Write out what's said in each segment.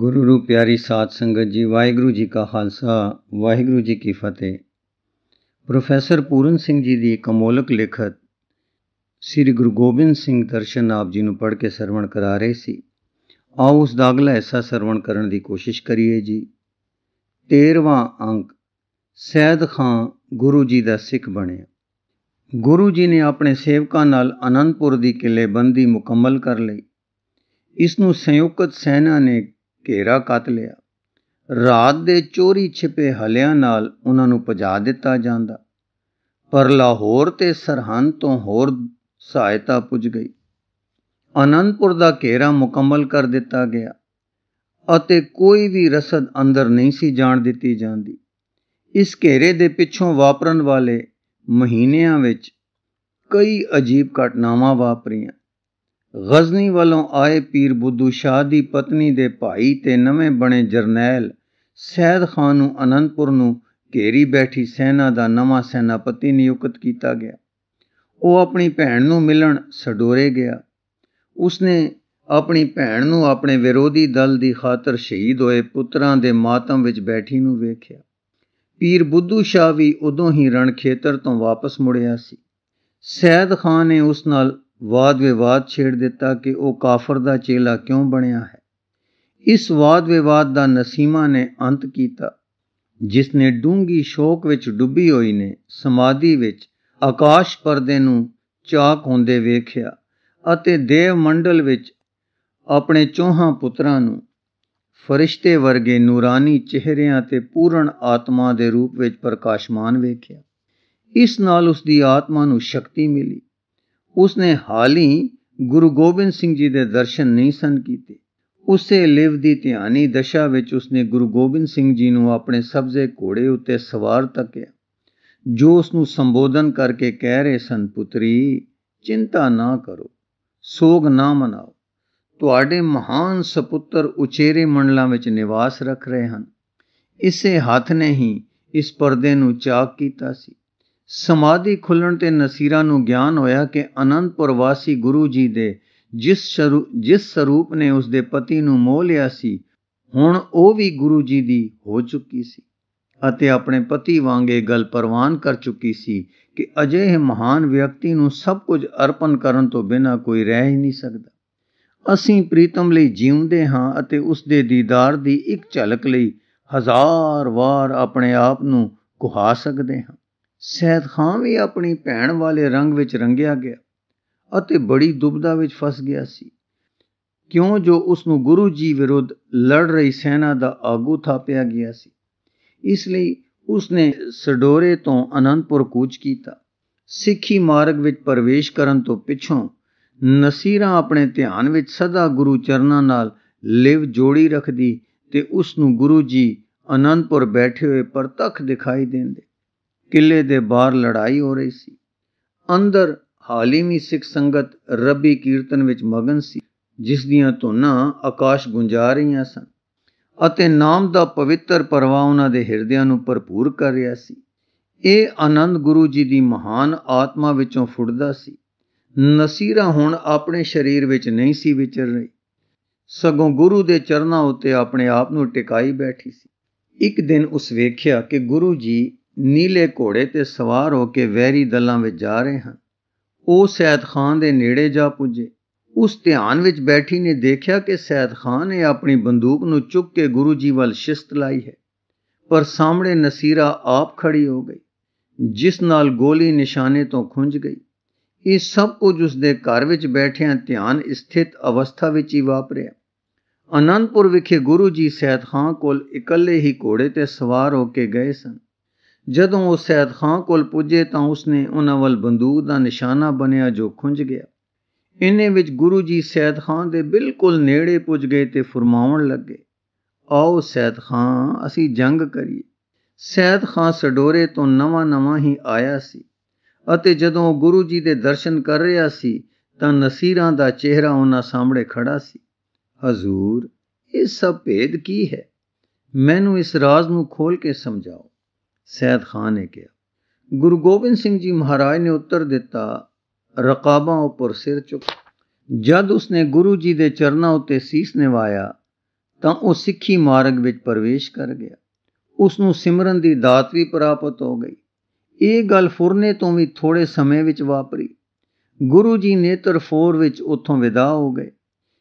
ਗੁਰੂ ਰੂ ਪਿਆਰੀ ਸਾਧ ਸੰਗਤ ਜੀ ਵਾਹਿਗੁਰੂ ਜੀ ਕਾ ਖਾਲਸਾ ਵਾਹਿਗੁਰੂ ਜੀ ਕੀ ਫਤਿਹ ਪ੍ਰੋਫੈਸਰ ਪੂਰਨ ਸਿੰਘ ਜੀ ਦੀ ਇੱਕ ਅਮੋਲਕ ਲਿਖਤ ਸ੍ਰੀ ਗੁਰੂ ਗੋਬਿੰਦ ਸਿੰਘ ਦਰਸ਼ਨ ਆਪ ਜੀ ਨੂੰ ਪੜ੍ਹ ਕੇ ਸਰਵਣ ਕਰਾ ਰਹੇ ਸੀ ਆਓ ਉਸ ਦਾ ਅਗਲਾ ਹਿੱਸਾ ਸਰਵਣ ਕਰਨ ਦੀ ਕੋਸ਼ਿਸ਼ ਕਰੀਏ ਜੀ 13ਵਾਂ ਅੰਕ ਸੈਦ ਖਾਨ ਗੁਰੂ ਜੀ ਦਾ ਸਿੱਖ ਬਣਿਆ ਗੁਰੂ ਜੀ ਨੇ ਆਪਣੇ ਸੇਵਕਾਂ ਨਾਲ ਅਨੰਦਪੁਰ ਦੀ ਕਿਲੇਬੰਦੀ ਮੁਕੰਮਲ ਕਰ ਲਈ ਇਸ ਨੂੰ ਸੰਯੁਕਤ ਸੈਨਾ ਨੇ ਘੇਰਾ ਕੱਤ ਲਿਆ ਰਾਤ ਦੇ ਚੋਰੀ ਛਿਪੇ ਹਲਿਆਂ ਨਾਲ ਉਹਨਾਂ ਨੂੰ ਪਜਾ ਦਿੱਤਾ ਜਾਂਦਾ ਪਰ ਲਾਹੌਰ ਤੇ ਸਰਹੰਦ ਤੋਂ ਹੋਰ ਸਹਾਇਤਾ ਪੁੱਜ ਗਈ ਅਨੰਦਪੁਰ ਦਾ ਘੇਰਾ ਮੁਕੰਮਲ ਕਰ ਦਿੱਤਾ ਗਿਆ ਅਤੇ ਕੋਈ ਵੀ ਰਸਦ ਅੰਦਰ ਨਹੀਂ ਸੀ ਜਾਣ ਦਿੱਤੀ ਜਾਂਦੀ ਇਸ ਘੇਰੇ ਦੇ ਪਿੱਛੋਂ ਵਾਪਰਨ ਵਾਲੇ ਮਹੀਨਿਆਂ ਵਿੱਚ ਕਈ ਅਜੀਬ ਘਟਨਾਵਾਂ ਵਾਪਰੀਆਂ ਗਜ਼ਨੀ ਵੱਲੋਂ ਆਏ ਪੀਰ ਬੁੱਧੂ ਸ਼ਾਹ ਦੀ ਪਤਨੀ ਦੇ ਭਾਈ ਤੇ ਨਵੇਂ ਬਣੇ ਜਰਨੈਲ ਸੈਦ ਖਾਨ ਨੂੰ ਅਨੰਦਪੁਰ ਨੂੰ ਘੇਰੀ ਬੈਠੀ ਸੈਨਾ ਦਾ ਨਵਾਂ ਸੈਨਾਪਤੀ ਨਿਯੁਕਤ ਕੀਤਾ ਗਿਆ ਉਹ ਆਪਣੀ ਭੈਣ ਨੂੰ ਮਿਲਣ ਸਡੋਰੇ ਗਿਆ ਉਸਨੇ ਆਪਣੀ ਭੈਣ ਨੂੰ ਆਪਣੇ ਵਿਰੋਧੀ ਦਲ ਦੀ ਖਾਤਰ ਸ਼ਹੀਦ ਹੋਏ ਪੁੱਤਰਾਂ ਦੇ ਮਾਤਮ ਵਿੱਚ ਬੈਠੀ ਨੂੰ ਵੇਖਿਆ ਪੀਰ ਬੁੱਧੂ ਸ਼ਾਹ ਵੀ ਉਦੋਂ ਹੀ ਰਣ ਖੇਤਰ ਤੋਂ ਵਾਪਸ ਮੁੜਿਆ ਸੀ ਸੈਦ ਖਾਨ ਨੇ ਉਸ ਨਾਲ ਵਾਦ ਵਿਵਾਦ ਛੇੜ ਦਿੱਤਾ ਕਿ ਉਹ ਕਾਫਰ ਦਾ ਚੇਲਾ ਕਿਉਂ ਬਣਿਆ ਹੈ ਇਸ ਵਾਦ ਵਿਵਾਦ ਦਾ ਨਸੀਮਾ ਨੇ ਅੰਤ ਕੀਤਾ ਜਿਸ ਨੇ ਡੂੰਗੀ ਸ਼ੋਕ ਵਿੱਚ ਡੁੱਬੀ ਹੋਈ ਨੇ ਸਮਾਧੀ ਵਿੱਚ ਆਕਾਸ਼ ਪਰਦੇ ਨੂੰ ਚਾਕ ਹੁੰਦੇ ਵੇਖਿਆ ਅਤੇ ਦੇਵ ਮੰਡਲ ਵਿੱਚ ਆਪਣੇ ਚੋਹਾਂ ਪੁੱਤਰਾਂ ਨੂੰ ਫਰਿਸ਼ਤੇ ਵਰਗੇ ਨੂਰਾਨੀ ਚਿਹਰਿਆਂ ਤੇ ਪੂਰਨ ਆਤਮਾ ਦੇ ਰੂਪ ਵਿੱਚ ਪ੍ਰਕਾਸ਼ਮਾਨ ਵੇਖਿਆ ਇਸ ਨਾਲ ਉਸ ਦੀ ਆਤਮਾ ਨੂੰ ਸ਼ਕਤੀ ਮਿਲੀ ਉਸਨੇ ਹਾਲ ਹੀ ਗੁਰੂ ਗੋਬਿੰਦ ਸਿੰਘ ਜੀ ਦੇ ਦਰਸ਼ਨ ਨਹੀਂ ਸਨ ਕੀਤੇ ਉਸੇ ਲਿਵ ਦੀ ਧਿਆਨੀ ਦਸ਼ਾ ਵਿੱਚ ਉਸਨੇ ਗੁਰੂ ਗੋਬਿੰਦ ਸਿੰਘ ਜੀ ਨੂੰ ਆਪਣੇ ਸਬਜ਼ੇ ਘੋੜੇ ਉੱਤੇ ਸਵਾਰ ਤੱਕਿਆ ਜੋ ਉਸ ਨੂੰ ਸੰਬੋਧਨ ਕਰਕੇ ਕਹਿ ਰਹੇ ਸਨ ਪੁੱਤਰੀ ਚਿੰਤਾ ਨਾ ਕਰੋ ਸੋਗ ਨਾ ਮਨਾਓ ਤੁਹਾਡੇ ਮਹਾਨ ਸੁਪੁੱਤਰ ਉਚੇਰੇ ਮੰਡਲਾਂ ਵਿੱਚ ਨਿਵਾਸ ਰੱਖ ਰਹੇ ਹਨ ਇਸੇ ਹੱਥ ਨੇ ਹੀ ਇਸ ਪਰਦੇ ਨੂੰ ਚਾਕ ਕੀਤਾ ਸੀ ਸਮਾਧੀ ਖੁੱਲਣ ਤੇ ਨਸੀਰਾ ਨੂੰ ਗਿਆਨ ਹੋਇਆ ਕਿ ਅਨੰਦਪੁਰ ਵਾਸੀ ਗੁਰੂ ਜੀ ਦੇ ਜਿਸ ਜਿਸ ਸਰੂਪ ਨੇ ਉਸ ਦੇ ਪਤੀ ਨੂੰ ਮੋਹ ਲਿਆ ਸੀ ਹੁਣ ਉਹ ਵੀ ਗੁਰੂ ਜੀ ਦੀ ਹੋ ਚੁੱਕੀ ਸੀ ਅਤੇ ਆਪਣੇ ਪਤੀ ਵਾਂਗੇ ਗੱਲ ਪ੍ਰਵਾਨ ਕਰ ਚੁੱਕੀ ਸੀ ਕਿ ਅਜੇ ਮਹਾਨ ਵਿਅਕਤੀ ਨੂੰ ਸਭ ਕੁਝ ਅਰਪਣ ਕਰਨ ਤੋਂ ਬਿਨਾਂ ਕੋਈ ਰਹਿ ਹੀ ਨਹੀਂ ਸਕਦਾ ਅਸੀਂ ਪ੍ਰੀਤਮ ਲਈ ਜੀਉਂਦੇ ਹਾਂ ਅਤੇ ਉਸ ਦੇ ਦੀਦਾਰ ਦੀ ਇੱਕ ਝਲਕ ਲਈ ਹਜ਼ਾਰ ਵਾਰ ਆਪਣੇ ਆਪ ਨੂੰ ਕੁਹਾ ਸਕਦੇ ਹਾਂ ਸੈਦ ਖਾਨ ਵੀ ਆਪਣੀ ਭੈਣ ਵਾਲੇ ਰੰਗ ਵਿੱਚ ਰੰਗਿਆ ਗਿਆ ਅਤੇ ਬੜੀ ਦੁਬਦਾ ਵਿੱਚ ਫਸ ਗਿਆ ਸੀ ਕਿਉਂ ਜੋ ਉਸ ਨੂੰ ਗੁਰੂ ਜੀ ਵਿਰੁੱਧ ਲੜ ਰਹੀ ਸੈਨਾ ਦਾ ਆਗੂ ਥਾਪਿਆ ਗਿਆ ਸੀ ਇਸ ਲਈ ਉਸ ਨੇ ਸਡੋਰੇ ਤੋਂ ਅਨੰਦਪੁਰ ਕੂਚ ਕੀਤਾ ਸਿੱਖੀ ਮਾਰਗ ਵਿੱਚ ਪ੍ਰਵੇਸ਼ ਕਰਨ ਤੋਂ ਪਿੱਛੋਂ ਨਸੀਰਾ ਆਪਣੇ ਧਿਆਨ ਵਿੱਚ ਸਦਾ ਗੁਰੂ ਚਰਨਾਂ ਨਾਲ ਲਿਵ ਜੋੜੀ ਰੱਖਦੀ ਤੇ ਉਸ ਨੂੰ ਗੁਰੂ ਜੀ ਅਨੰਦਪੁਰ ਬੈਠੇ ਹੋਏ ਪਰਤਖ ਦਿਖਾਈ ਦਿੰਦੇ ਕਿਲੇ ਦੇ ਬਾਹਰ ਲੜਾਈ ਹੋ ਰਹੀ ਸੀ ਅੰਦਰ ਹਾਲੀਮੀ ਸਿੱਖ ਸੰਗਤ ਰੱਬੀ ਕੀਰਤਨ ਵਿੱਚ ਮਗਨ ਸੀ ਜਿਸ ਦੀਆਂ ਧੁਨਾਂ ਆਕਾਸ਼ ਗੁੰਜਾ ਰਹੀਆਂ ਸਨ ਅਤੇ ਨਾਮ ਦਾ ਪਵਿੱਤਰ ਪਰਵਾ ਉਹਨਾਂ ਦੇ ਹਿਰਦਿਆਂ ਨੂੰ ਭਰਪੂਰ ਕਰ ਰਿਹਾ ਸੀ ਇਹ ਆਨੰਦ ਗੁਰੂ ਜੀ ਦੀ ਮਹਾਨ ਆਤਮਾ ਵਿੱਚੋਂ ਫੁੱਟਦਾ ਸੀ ਨਸੀਰਾ ਹੁਣ ਆਪਣੇ ਸਰੀਰ ਵਿੱਚ ਨਹੀਂ ਸੀ ਵਿਚਰ ਰਹੀ ਸਗੋਂ ਗੁਰੂ ਦੇ ਚਰਨਾਂ ਉੱਤੇ ਆਪਣੇ ਆਪ ਨੂੰ ਟਿਕਾਈ ਬੈਠੀ ਸੀ ਇੱਕ ਦਿਨ ਉਸ ਵੇਖਿਆ ਕਿ ਗੁਰੂ ਜੀ ਨੀਲੇ ਘੋੜੇ ਤੇ ਸਵਾਰ ਹੋ ਕੇ ਵੈਰੀ ਦਲਾਂ ਵਿੱਚ ਜਾ ਰਹੇ ਹਨ ਉਹ ਸੈਦ ਖਾਨ ਦੇ ਨੇੜੇ ਜਾ ਪੁੱਜੇ ਉਸ ਧਿਆਨ ਵਿੱਚ ਬੈਠੀ ਨੇ ਦੇਖਿਆ ਕਿ ਸੈਦ ਖਾਨ ਨੇ ਆਪਣੀ ਬੰਦੂਕ ਨੂੰ ਚੁੱਕ ਕੇ ਗੁਰੂ ਜੀ ਵੱਲ ਸ਼ਿਸਤ ਲਾਈ ਹੈ ਪਰ ਸਾਹਮਣੇ ਨਸੀਰਾ ਆਪ ਖੜੀ ਹੋ ਗਈ ਜਿਸ ਨਾਲ ਗੋਲੀ ਨਿਸ਼ਾਨੇ ਤੋਂ ਖੁੰਝ ਗਈ ਇਹ ਸਭ ਕੁਝ ਉਸ ਦੇ ਘਰ ਵਿੱਚ ਬੈਠਿਆਂ ਧਿਆਨ ਸਥਿਤ ਅਵਸਥਾ ਵਿੱਚ ਹੀ ਵਾਪਰਿਆ ਅਨੰਦਪੁਰ ਵਿਖੇ ਗੁਰੂ ਜੀ ਸੈਦ ਖਾਨ ਕੋਲ ਇਕੱਲੇ ਹੀ ਘੋੜੇ ਤੇ ਸਵਾਰ ਹੋ ਕੇ ਗਏ ਸਨ ਜਦੋਂ ਉਹ ਸੈਦ ਖਾਨ ਕੋਲ ਪੁੱਜੇ ਤਾਂ ਉਸਨੇ ਉਹਨਾਂ ਵੱਲ ਬੰਦੂਕ ਦਾ ਨਿਸ਼ਾਨਾ ਬਣਿਆ ਜੋ ਖੁੰਝ ਗਿਆ ਇੰਨੇ ਵਿੱਚ ਗੁਰੂ ਜੀ ਸੈਦ ਖਾਨ ਦੇ ਬਿਲਕੁਲ ਨੇੜੇ ਪੁੱਜ ਗਏ ਤੇ ਫਰਮਾਉਣ ਲੱਗੇ ਆਓ ਸੈਦ ਖਾਨ ਅਸੀਂ ਜੰਗ ਕਰੀਏ ਸੈਦ ਖਾਨ ਸਡੋਰੇ ਤੋਂ ਨਵਾਂ ਨਵਾਂ ਹੀ ਆਇਆ ਸੀ ਅਤੇ ਜਦੋਂ ਗੁਰੂ ਜੀ ਦੇ ਦਰਸ਼ਨ ਕਰ ਰਿਹਾ ਸੀ ਤਾਂ ਨਸੀਰਾਂ ਦਾ ਚਿਹਰਾ ਉਹਨਾਂ ਸਾਹਮਣੇ ਖੜਾ ਸੀ ਹਜ਼ੂਰ ਇਹ ਸਭ ਭੇਦ ਕੀ ਹੈ ਮੈਨੂੰ ਇਸ ਰਾਜ਼ ਨੂੰ ਖੋਲ ਕੇ ਸਮਝਾਓ ਸੈਦ ਖਾਨ ਨੇ ਕਿਹਾ ਗੁਰੂ ਗੋਬਿੰਦ ਸਿੰਘ ਜੀ ਮਹਾਰਾਜ ਨੇ ਉੱਤਰ ਦਿੱਤਾ ਰਕਾਬਾਂ ਉੱਪਰ ਸਿਰ ਚੁੱਕ ਜਦ ਉਸਨੇ ਗੁਰੂ ਜੀ ਦੇ ਚਰਨਾਂ ਉੱਤੇ ਸੀਸ ਨਿਵਾਇਆ ਤਾਂ ਉਹ ਸਿੱਖੀ ਮਾਰਗ ਵਿੱਚ ਪ੍ਰਵੇਸ਼ ਕਰ ਗਿਆ ਉਸ ਨੂੰ ਸਿਮਰਨ ਦੀ ਦਾਤ ਵੀ ਪ੍ਰਾਪਤ ਹੋ ਗਈ ਇਹ ਗੱਲ ਫੁਰਨੇ ਤੋਂ ਵੀ ਥੋੜੇ ਸਮੇਂ ਵਿੱਚ ਵਾਪਰੀ ਗੁਰੂ ਜੀ ਨੇਤਰ ਫੋਰ ਵਿੱਚ ਉੱਥੋਂ ਵਿਦਾ ਹੋ ਗਏ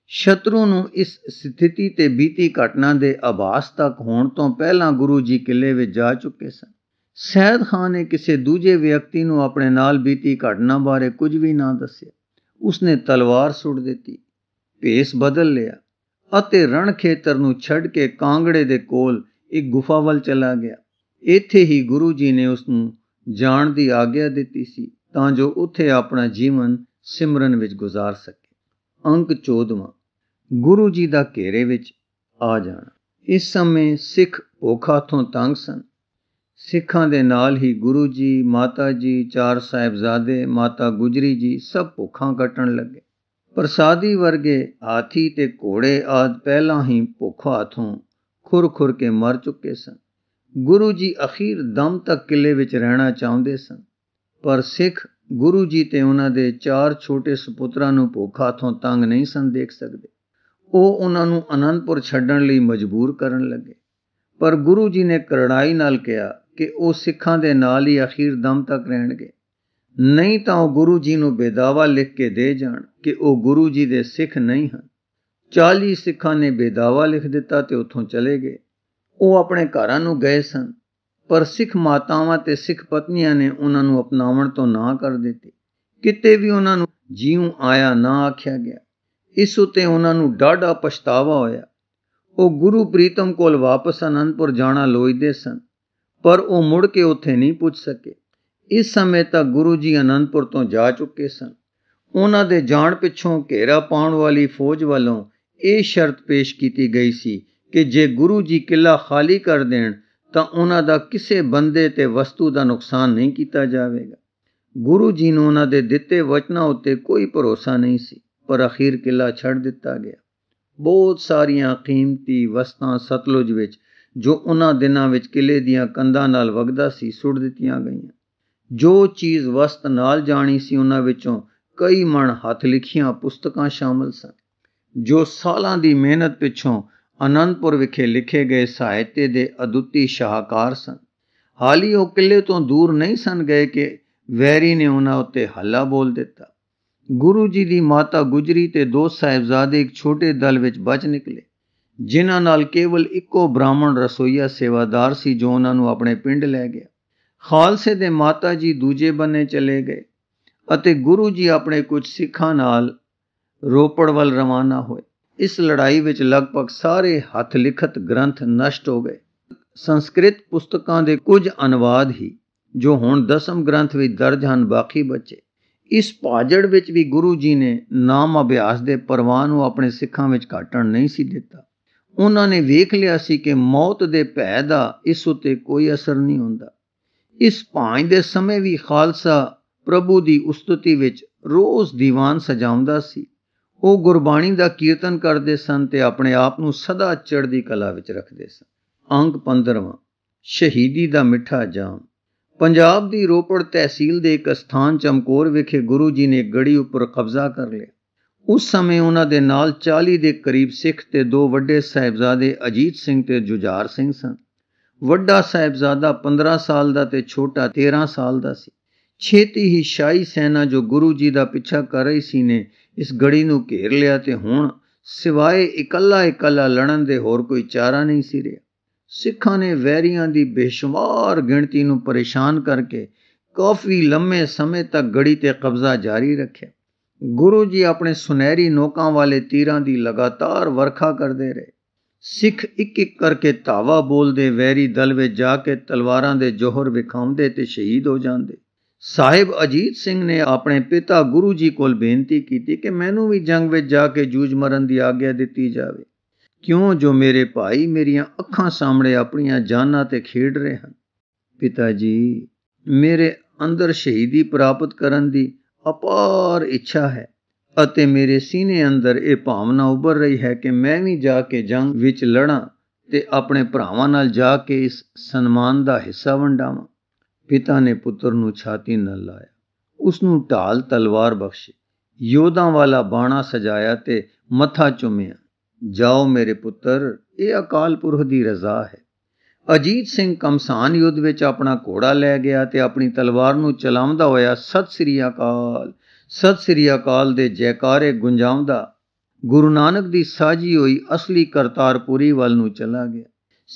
ਸ਼ਤਰੂ ਨੂੰ ਇਸ ਸਥਿਤੀ ਤੇ ਬੀਤੀ ਘਟਨਾ ਦੇ ਆਭਾਸ ਤੱਕ ਹੋਣ ਤੋਂ ਪਹਿਲਾਂ ਗੁਰੂ ਜੀ ਕਿਲੇ ਵਿੱਚ ਜਾ ਚੁੱਕੇ ਸਨ ਸੈਦ ਖਾਨ ਨੇ ਕਿਸੇ ਦੂਜੇ ਵਿਅਕਤੀ ਨੂੰ ਆਪਣੇ ਨਾਲ ਬੀਤੀ ਘਟਨਾ ਬਾਰੇ ਕੁਝ ਵੀ ਨਾ ਦੱਸਿਆ ਉਸਨੇ ਤਲਵਾਰ ਸੁੱਟ ਦਿੱਤੀ ਭੇਸ ਬਦਲ ਲਿਆ ਅਤੇ ਰਣ ਖੇਤਰ ਨੂੰ ਛੱਡ ਕੇ ਕਾਂਗੜੇ ਦੇ ਕੋਲ ਇੱਕ ਗੁਫਾ ਵੱਲ ਚਲਾ ਗਿਆ ਇੱਥੇ ਹੀ ਗੁਰੂ ਜੀ ਨੇ ਉਸ ਨੂੰ ਜਾਣ ਦੀ ਆਗਿਆ ਦਿੱਤੀ ਸੀ ਤਾਂ ਜੋ ਉੱਥੇ ਆਪਣਾ ਜੀਵਨ ਸਿਮਰਨ ਵਿੱਚ ਗੁਜ਼ਾਰ ਸਕੇ ਅੰਕ 14ਵਾਂ ਗੁਰੂ ਜੀ ਦਾ ਘੇਰੇ ਵਿੱਚ ਆ ਜਾਣਾ ਇਸ ਸਮੇਂ ਸਿੱਖ ਔਖਾ ਤੋਂ ਤੰਗ ਸਨ ਸਿੱਖਾਂ ਦੇ ਨਾਲ ਹੀ ਗੁਰੂ ਜੀ ਮਾਤਾ ਜੀ ਚਾਰ ਸਾਹਿਬਜ਼ਾਦੇ ਮਾਤਾ ਗੁਜਰੀ ਜੀ ਸਭ ਭੁੱਖਾਂ ਕੱਟਣ ਲੱਗੇ ਪ੍ਰਸਾਦੀ ਵਰਗੇ ਹਾਥੀ ਤੇ ਘੋੜੇ ਆਦ ਪਹਿਲਾਂ ਹੀ ਭੁੱਖਾ ਤੋਂ ਖੁਰ-ਖੁਰ ਕੇ ਮਰ ਚੁੱਕੇ ਸਨ ਗੁਰੂ ਜੀ ਅਖੀਰ ਦਮ ਤੱਕ ਕਿਲੇ ਵਿੱਚ ਰਹਿਣਾ ਚਾਹੁੰਦੇ ਸਨ ਪਰ ਸਿੱਖ ਗੁਰੂ ਜੀ ਤੇ ਉਹਨਾਂ ਦੇ ਚਾਰ ਛੋਟੇ ਸੁਪੁੱਤਰਾਂ ਨੂੰ ਭੁੱਖਾ ਤੋਂ ਤੰਗ ਨਹੀਂ ਸੰ ਦੇਖ ਸਕਦੇ ਉਹ ਉਹਨਾਂ ਨੂੰ ਅਨੰਦਪੁਰ ਛੱਡਣ ਲਈ ਮਜਬੂਰ ਕਰਨ ਲੱਗੇ ਪਰ ਗੁਰੂ ਜੀ ਨੇ ਕਰੜਾਈ ਨਾਲ ਕਿਹਾ ਕਿ ਉਹ ਸਿੱਖਾਂ ਦੇ ਨਾਲ ਹੀ ਅਖੀਰ ਦਮ ਤੱਕ ਰਹਿਣਗੇ ਨਹੀਂ ਤਾਂ ਉਹ ਗੁਰੂ ਜੀ ਨੂੰ ਬੇਦਾਵਾ ਲਿਖ ਕੇ ਦੇ ਜਾਣ ਕਿ ਉਹ ਗੁਰੂ ਜੀ ਦੇ ਸਿੱਖ ਨਹੀਂ ਹਨ 40 ਸਿੱਖਾਂ ਨੇ ਬੇਦਾਵਾ ਲਿਖ ਦਿੱਤਾ ਤੇ ਉੱਥੋਂ ਚਲੇ ਗਏ ਉਹ ਆਪਣੇ ਘਰਾਂ ਨੂੰ ਗਏ ਸਨ ਪਰ ਸਿੱਖ ਮਾਤਾਵਾਂ ਤੇ ਸਿੱਖ ਪਤਨੀਆਂ ਨੇ ਉਹਨਾਂ ਨੂੰ ਅਪਣਾਉਣ ਤੋਂ ਨਾ ਕਰ ਦਿੱਤੀ ਕਿਤੇ ਵੀ ਉਹਨਾਂ ਨੂੰ ਜੀਉ ਆਇਆ ਨਾ ਆਖਿਆ ਗਿਆ ਇਸ ਉਤੇ ਉਹਨਾਂ ਨੂੰ ਡਾਢਾ ਪਛਤਾਵਾ ਹੋਇਆ ਉਹ ਗੁਰੂ ਪ੍ਰੀਤਮ ਕੋਲ ਵਾਪਸ ਅਨੰਦਪੁਰ ਜਾਣਾ ਲੋਚਦੇ ਸਨ ਪਰ ਉਹ ਮੁੜ ਕੇ ਉੱਥੇ ਨਹੀਂ ਪੁੱਜ ਸਕੇ ਇਸ ਸਮੇਂ ਤੱਕ ਗੁਰੂ ਜੀ ਅਨੰਦਪੁਰ ਤੋਂ ਜਾ ਚੁੱਕੇ ਸਨ ਉਹਨਾਂ ਦੇ ਜਾਣ ਪਿੱਛੋਂ ਘੇਰਾ ਪਾਉਣ ਵਾਲੀ ਫੌਜ ਵੱਲੋਂ ਇਹ ਸ਼ਰਤ ਪੇਸ਼ ਕੀਤੀ ਗਈ ਸੀ ਕਿ ਜੇ ਗੁਰੂ ਜੀ ਕਿਲਾ ਖਾਲੀ ਕਰ ਦੇਣ ਤਾਂ ਉਹਨਾਂ ਦਾ ਕਿਸੇ ਬੰਦੇ ਤੇ ਵਸਤੂ ਦਾ ਨੁਕਸਾਨ ਨਹੀਂ ਕੀਤਾ ਜਾਵੇਗਾ ਗੁਰੂ ਜੀ ਨੂੰ ਉਹਨਾਂ ਦੇ ਦਿੱਤੇ ਵਚਨਾਂ ਉੱਤੇ ਕੋਈ ਭਰੋਸਾ ਨਹੀਂ ਸੀ ਪਰ ਅਖੀਰ ਕਿਲਾ ਛੱਡ ਦਿੱਤਾ ਗਿਆ ਬਹੁਤ ਸਾਰੀਆਂ ਕੀਮਤੀ ਵਸਤਾਂ ਸਤਲੁਜ ਵਿੱਚ ਜੋ ਉਹਨਾਂ ਦਿਨਾਂ ਵਿੱਚ ਕਿਲੇ ਦੀਆਂ ਕੰਧਾਂ ਨਾਲ ਵਗਦਾ ਸੀ ਸੁੱਟ ਦਿੱਤੀਆਂ ਗਈਆਂ ਜੋ ਚੀਜ਼ ਵਸਤ ਨਾਲ ਜਾਣੀ ਸੀ ਉਹਨਾਂ ਵਿੱਚੋਂ ਕਈ ਮਣ ਹੱਥ ਲਿਖੀਆਂ ਪੁਸਤਕਾਂ ਸ਼ਾਮਲ ਸਨ ਜੋ ਸਾਲਾਂ ਦੀ ਮਿਹਨਤ ਪਿੱਛੋਂ ਅਨੰਦਪੁਰ ਵਿਖੇ ਲਿਖੇ ਗਏ ਸਾਹਿਤ ਦੇ ਅਦੁੱਤੀ ਸ਼ਾਹਕਾਰ ਸਨ ਹਾਲੀ ਉਹ ਕਿਲੇ ਤੋਂ ਦੂਰ ਨਹੀਂ ਸਨ ਗਏ ਕਿ ਵੈਰੀ ਨੇ ਉਹਨਾਂ ਉੱਤੇ ਹੱਲਾ ਬੋਲ ਦਿੱਤਾ ਗੁਰੂ ਜੀ ਦੀ ਮਾਤਾ ਗੁਜਰੀ ਤੇ ਦੋ ਸਾਹਿਬਜ਼ਾਦੇ ਇੱਕ ਛੋਟੇ ਦਲ ਵਿੱਚ ਬਚ ਨਿਕਲੇ ਜਿਨ੍ਹਾਂ ਨਾਲ ਕੇਵਲ ਇੱਕੋ ਬ੍ਰਾਹਮਣ ਰਸੋਈਆ ਸੇਵਾਦਾਰ ਸੀ ਜੋ ਉਹਨਾਂ ਨੂੰ ਆਪਣੇ ਪਿੰਡ ਲੈ ਗਿਆ ਖਾਲਸੇ ਦੇ ਮਾਤਾ ਜੀ ਦੂਜੇ ਬੰਨੇ ਚਲੇ ਗਏ ਅਤੇ ਗੁਰੂ ਜੀ ਆਪਣੇ ਕੁਝ ਸਿੱਖਾਂ ਨਾਲ ਰੋਪੜ ਵੱਲ ਰਵਾਨਾ ਹੋਏ ਇਸ ਲੜਾਈ ਵਿੱਚ ਲਗਭਗ ਸਾਰੇ ਹੱਥ ਲਿਖਤ ਗ੍ਰੰਥ ਨਸ਼ਟ ਹੋ ਗਏ ਸੰਸਕ੍ਰਿਤ ਪੁਸਤਕਾਂ ਦੇ ਕੁਝ ਅਨਵਾਦ ਹੀ ਜੋ ਹੁਣ ਦਸਮ ਗ੍ਰੰਥ ਵਿੱਚ ਦਰਜ ਹਨ ਬਾਕੀ ਬਚੇ ਇਸ ਭਾਜੜ ਵਿੱਚ ਵੀ ਗੁਰੂ ਜੀ ਨੇ ਨਾਮ ਅਭਿਆਸ ਦੇ ਪਰਵਾਹ ਨੂੰ ਆਪਣੇ ਸਿੱਖਾਂ ਵਿੱਚ ਘਟਣ ਨਹੀਂ ਸੀ ਦਿੱਤਾ ਉਹਨਾਂ ਨੇ ਵੇਖ ਲਿਆ ਸੀ ਕਿ ਮੌਤ ਦੇ ਭੈ ਦਾ ਇਸ ਉਤੇ ਕੋਈ ਅਸਰ ਨਹੀਂ ਹੁੰਦਾ ਇਸ ਭਾਂਜ ਦੇ ਸਮੇਂ ਵੀ ਖਾਲਸਾ ਪ੍ਰਭੂ ਦੀ ਉਸਤਤੀ ਵਿੱਚ ਰੋਜ਼ ਦੀਵਾਨ ਸਜਾਉਂਦਾ ਸੀ ਉਹ ਗੁਰਬਾਣੀ ਦਾ ਕੀਰਤਨ ਕਰਦੇ ਸਨ ਤੇ ਆਪਣੇ ਆਪ ਨੂੰ ਸਦਾ ਚੜ੍ਹਦੀ ਕਲਾ ਵਿੱਚ ਰੱਖਦੇ ਸਨ ਅੰਕ 15ਵਾਂ ਸ਼ਹੀਦੀ ਦਾ ਮਿੱਠਾ ਜਾਮ ਪੰਜਾਬ ਦੀ ਰੋਪੜ ਤਹਿਸੀਲ ਦੇ ਇੱਕ ਸਥਾਨ ਚਮਕੌਰ ਵਿਖੇ ਗੁਰੂ ਜੀ ਨੇ ਗੜੀ ਉੱਪਰ ਕਬਜ਼ਾ ਕਰ ਲਿਆ ਉਸ ਸਮੇਂ ਉਹਨਾਂ ਦੇ ਨਾਲ 40 ਦੇ ਕਰੀਬ ਸਿੱਖ ਤੇ ਦੋ ਵੱਡੇ ਸਹਿਬਜ਼ਾਦੇ ਅਜੀਤ ਸਿੰਘ ਤੇ ਜੁਝਾਰ ਸਿੰਘ ਸਨ ਵੱਡਾ ਸਹਿਬਜ਼ਾਦਾ 15 ਸਾਲ ਦਾ ਤੇ ਛੋਟਾ 13 ਸਾਲ ਦਾ ਸੀ ਛੇਤੀ ਹੀ ਸ਼ਾਹੀ ਸੈਨਾ ਜੋ ਗੁਰੂ ਜੀ ਦਾ ਪਿੱਛਾ ਕਰ ਰਹੀ ਸੀ ਨੇ ਇਸ ਗੜੀ ਨੂੰ ਘੇਰ ਲਿਆ ਤੇ ਹੁਣ ਸਿਵਾਏ ਇਕੱਲਾ ਇਕੱਲਾ ਲੜਨ ਦੇ ਹੋਰ ਕੋਈ ਚਾਰਾ ਨਹੀਂ ਸੀ ਰਿਹਾ ਸਿੱਖਾਂ ਨੇ ਵੈਰੀਆਂ ਦੀ ਬੇਸ਼ੁਮਾਰ ਗਿਣਤੀ ਨੂੰ ਪਰੇਸ਼ਾਨ ਕਰਕੇ ਕਾਫੀ ਲੰਮੇ ਸਮੇਂ ਤੱਕ ਗੜੀ ਤੇ ਕਬਜ਼ਾ ਜਾਰੀ ਰੱਖਿਆ ਗੁਰੂ ਜੀ ਆਪਣੇ ਸੁਨਹਿਰੀ ਨੋਕਾਂ ਵਾਲੇ ਤੀਰਾਂ ਦੀ ਲਗਾਤਾਰ ਵਰਖਾ ਕਰਦੇ ਰਹੇ ਸਿੱਖ ਇੱਕ ਇੱਕ ਕਰਕੇ ਧਾਵਾ ਬੋਲਦੇ ਵੈਰੀ ਦਲ ਵਿੱਚ ਜਾ ਕੇ ਤਲਵਾਰਾਂ ਦੇ ਜੋਹਰ ਵਿਖਾਉਂਦੇ ਤੇ ਸ਼ਹੀਦ ਹੋ ਜਾਂਦੇ ਸਾਹਿਬ ਅਜੀਤ ਸਿੰਘ ਨੇ ਆਪਣੇ ਪਿਤਾ ਗੁਰੂ ਜੀ ਕੋਲ ਬੇਨਤੀ ਕੀਤੀ ਕਿ ਮੈਨੂੰ ਵੀ ਜੰਗ ਵਿੱਚ ਜਾ ਕੇ ਜੂਝ ਮਰਨ ਦੀ ਆਗਿਆ ਦਿੱਤੀ ਜਾਵੇ ਕਿਉਂ ਜੋ ਮੇਰੇ ਭਾਈ ਮੇਰੀਆਂ ਅੱਖਾਂ ਸਾਹਮਣੇ ਆਪਣੀਆਂ ਜਾਨਾਂ ਤੇ ਖੇਡ ਰਹੇ ਹਨ ਪਿਤਾ ਜੀ ਮੇਰੇ ਅੰਦਰ ਸ਼ਹੀਦੀ ਪ੍ਰਾਪਤ ਕਰਨ ਦੀ ਅਪਾਰ ਇੱਛਾ ਹੈ ਅਤੇ ਮੇਰੇ ਸੀਨੇ ਅੰਦਰ ਇਹ ਭਾਵਨਾ ਉੱਭਰ ਰਹੀ ਹੈ ਕਿ ਮੈਂ ਵੀ ਜਾ ਕੇ ਜੰਗ ਵਿੱਚ ਲੜਾਂ ਤੇ ਆਪਣੇ ਭਰਾਵਾਂ ਨਾਲ ਜਾ ਕੇ ਇਸ ਸਨਮਾਨ ਦਾ ਹਿੱਸਾ ਵੰਡਾਵਾਂ ਪਿਤਾ ਨੇ ਪੁੱਤਰ ਨੂੰ ਛਾਤੀ ਨਾਲ ਲਾਇਆ ਉਸ ਨੂੰ ਢਾਲ ਤਲਵਾਰ ਬਖਸ਼ੀ ਯੋਧਾਂ ਵਾਲਾ ਬਾਣਾ ਸਜਾਇਆ ਤੇ ਮੱਥਾ ਚੁੰਮਿਆ ਜਾਓ ਮੇਰੇ ਪੁੱਤਰ ਇਹ ਅਕਾਲ ਪੁਰਖ ਦੀ ਰਜ਼ਾ ਹੈ ਅਜੀਤ ਸਿੰਘ ਕਮਸਾਨ ਯੁੱਧ ਵਿੱਚ ਆਪਣਾ ਘੋੜਾ ਲੈ ਗਿਆ ਤੇ ਆਪਣੀ ਤਲਵਾਰ ਨੂੰ ਚਲਾਉਂਦਾ ਹੋਇਆ ਸਤਿ ਸ੍ਰੀ ਅਕਾਲ ਸਤਿ ਸ੍ਰੀ ਅਕਾਲ ਦੇ ਜੈਕਾਰੇ ਗੁੰਜਾਉਂਦਾ ਗੁਰੂ ਨਾਨਕ ਦੀ ਸਾਜੀ ਹੋਈ ਅਸਲੀ ਕਰਤਾਰਪੁਰੀ ਵੱਲ ਨੂੰ ਚਲਾ ਗਿਆ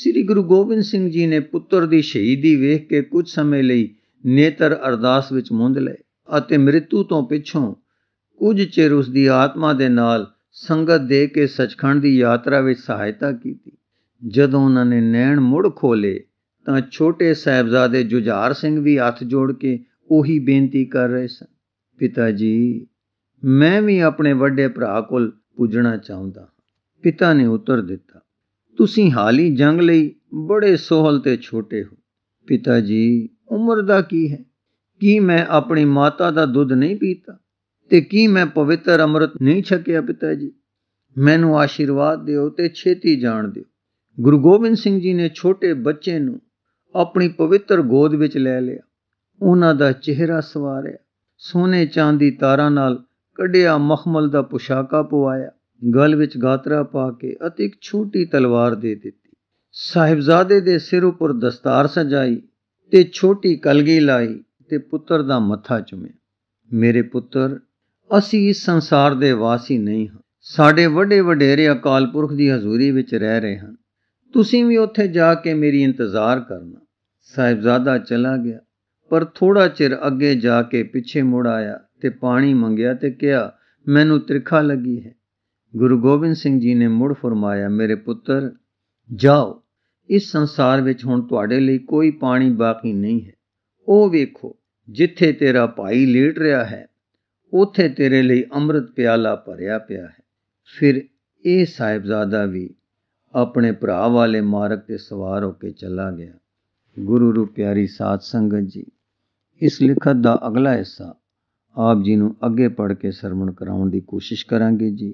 ਸ੍ਰੀ ਗੁਰੂ ਗੋਬਿੰਦ ਸਿੰਘ ਜੀ ਨੇ ਪੁੱਤਰ ਦੀ ਸ਼ਹੀਦੀ ਵੇਖ ਕੇ ਕੁਝ ਸਮੇਂ ਲਈ ਨੇਤਰ ਅਰਦਾਸ ਵਿੱਚ ਮੁੰਦ ਲਏ ਅਤੇ ਮ੍ਰਿਤੂ ਤੋਂ ਪਿੱਛੋਂ ਕੁਝ ਚਿਰ ਉਸ ਦੀ ਆਤਮਾ ਦੇ ਨਾਲ ਸੰਗਤ ਦੇ ਕੇ ਸਚਖੰਡ ਦੀ ਯਾਤਰਾ ਵਿੱਚ ਸਹਾਇਤਾ ਕੀਤੀ ਜਦੋਂ ਉਹਨਾਂ ਨੇ ਨੈਣ ਮੁੜ ਖੋਲੇ ਤਾਂ ਛੋਟੇ ਸਹਿਬਜ਼ਾਦੇ ਜੁਝਾਰ ਸਿੰਘ ਵੀ ਹੱਥ ਜੋੜ ਕੇ ਉਹੀ ਬੇਨਤੀ ਕਰ ਰਹੇ ਸਨ ਪਿਤਾ ਜੀ ਮੈਂ ਵੀ ਆਪਣੇ ਵੱਡੇ ਭਰਾ ਕੋਲ ਪੁੱਜਣਾ ਚਾਹੁੰਦਾ ਪਿਤਾ ਨੇ ਉੱਤਰ ਦਿੱਤਾ ਤੁਸੀਂ ਹਾਲੀ ਜੰਗ ਲਈ ਬੜੇ ਸੋਹਲ ਤੇ ਛੋਟੇ ਹੋ ਪਿਤਾ ਜੀ ਉਮਰ ਦਾ ਕੀ ਹੈ ਕੀ ਮੈਂ ਆਪਣੀ ਮਾਤਾ ਦਾ ਦੁੱਧ ਨਹੀਂ ਪੀਤਾ ਤੇ ਕੀ ਮੈਂ ਪਵਿੱਤਰ ਅੰਮ੍ਰਿਤ ਨਹੀਂ ਛਕਿਆ ਪਿਤਾ ਜੀ ਮੈਨੂੰ ਆਸ਼ੀਰਵਾਦ ਦਿਓ ਤੇ ਛੇਤੀ ਜਾਣ ਦਿਓ ਗੁਰੂ ਗੋਬਿੰਦ ਸਿੰਘ ਜੀ ਨੇ ਛੋਟੇ ਬੱਚੇ ਨੂੰ ਆਪਣੀ ਪਵਿੱਤਰ ਗੋਦ ਵਿੱਚ ਲੈ ਲਿਆ ਉਹਨਾਂ ਦਾ ਚਿਹਰਾ ਸਵਾਰਿਆ ਸੋਨੇ ਚਾਂਦੀ ਤਾਰਾਂ ਨਾਲ ਕੱਢਿਆ ਮਖਮਲ ਦਾ ਪੁਸ਼ਾਕਾ ਪਵਾਇਆ ਗਲ ਵਿੱਚ ਗਾਤਰਾ ਪਾ ਕੇ ਅਤੇ ਇੱਕ ਛੋਟੀ ਤਲਵਾਰ ਦੇ ਦਿੱਤੀ ਸਾਹਿਬਜ਼ਾਦੇ ਦੇ ਸਿਰ ਉੱਪਰ ਦਸਤਾਰ ਸਜਾਈ ਤੇ ਛੋਟੀ ਕਲਗੀ ਲਾਈ ਤੇ ਪੁੱਤਰ ਦਾ ਮੱਥਾ ਚੁੰਮਿਆ ਮੇਰੇ ਪੁੱਤਰ ਅਸੀਂ ਇਸ ਸੰਸਾਰ ਦੇ ਵਾਸੀ ਨਹੀਂ ਹਾਂ ਸਾਡੇ ਵੱਡੇ ਵਡੇਰੇ ਅਕਾਲ ਪੁਰਖ ਦੀ ਹਜ਼ੂਰੀ ਵਿੱਚ ਰਹਿ ਰਹੇ ਹਨ ਤੁਸੀਂ ਵੀ ਉੱਥੇ ਜਾ ਕੇ ਮੇਰੀ ਇੰਤਜ਼ਾਰ ਕਰਨਾ ਸਾਹਿਬਜ਼ਾਦਾ ਚਲਾ ਗਿਆ ਪਰ ਥੋੜਾ ਚਿਰ ਅੱਗੇ ਜਾ ਕੇ ਪਿੱਛੇ ਮੁੜ ਆਇਆ ਤੇ ਪਾਣੀ ਮੰਗਿਆ ਤੇ ਕਿਹਾ ਮੈਨੂੰ ਤ੍ਰਿਖਾ ਲੱਗੀ ਹੈ ਗੁਰੂ ਗੋਬਿੰਦ ਸਿੰਘ ਜੀ ਨੇ ਮੁੜ ਫਰਮਾਇਆ ਮੇਰੇ ਪੁੱਤਰ ਜਾਓ ਇਸ ਸੰਸਾਰ ਵਿੱਚ ਹੁਣ ਤੁਹਾਡੇ ਲਈ ਕੋਈ ਪਾਣੀ ਬਾਕੀ ਨਹੀਂ ਹੈ ਉਹ ਵੇਖੋ ਜਿੱਥੇ ਤੇਰਾ ਭਾਈ ਲੇਟ ਰਿਹਾ ਹੈ ਉਥੇ ਤੇਰੇ ਲਈ ਅੰਮ੍ਰਿਤ ਪਿਆਲਾ ਭਰਿਆ ਪਿਆ ਹੈ ਫਿਰ ਇਹ ਸਾਹਿਬਜ਼ਾਦਾ ਵੀ ਆਪਣੇ ਭਰਾ ਵਾਲੇ ਮਾਰਗ ਤੇ ਸਵਾਰ ਹੋ ਕੇ ਚਲਾ ਗਿਆ ਗੁਰੂ ਰੂਪ ਪਿਆਰੀ ਸਾਧ ਸੰਗਤ ਜੀ ਇਸ ਲਿਖਤ ਦਾ ਅਗਲਾ ਹਿੱਸਾ ਆਪ ਜੀ ਨੂੰ ਅੱਗੇ ਪੜ੍ਹ ਕੇ ਸਰਵਣ ਕਰਾਉਣ ਦੀ ਕੋਸ਼ਿਸ਼ ਕਰਾਂਗੇ ਜੀ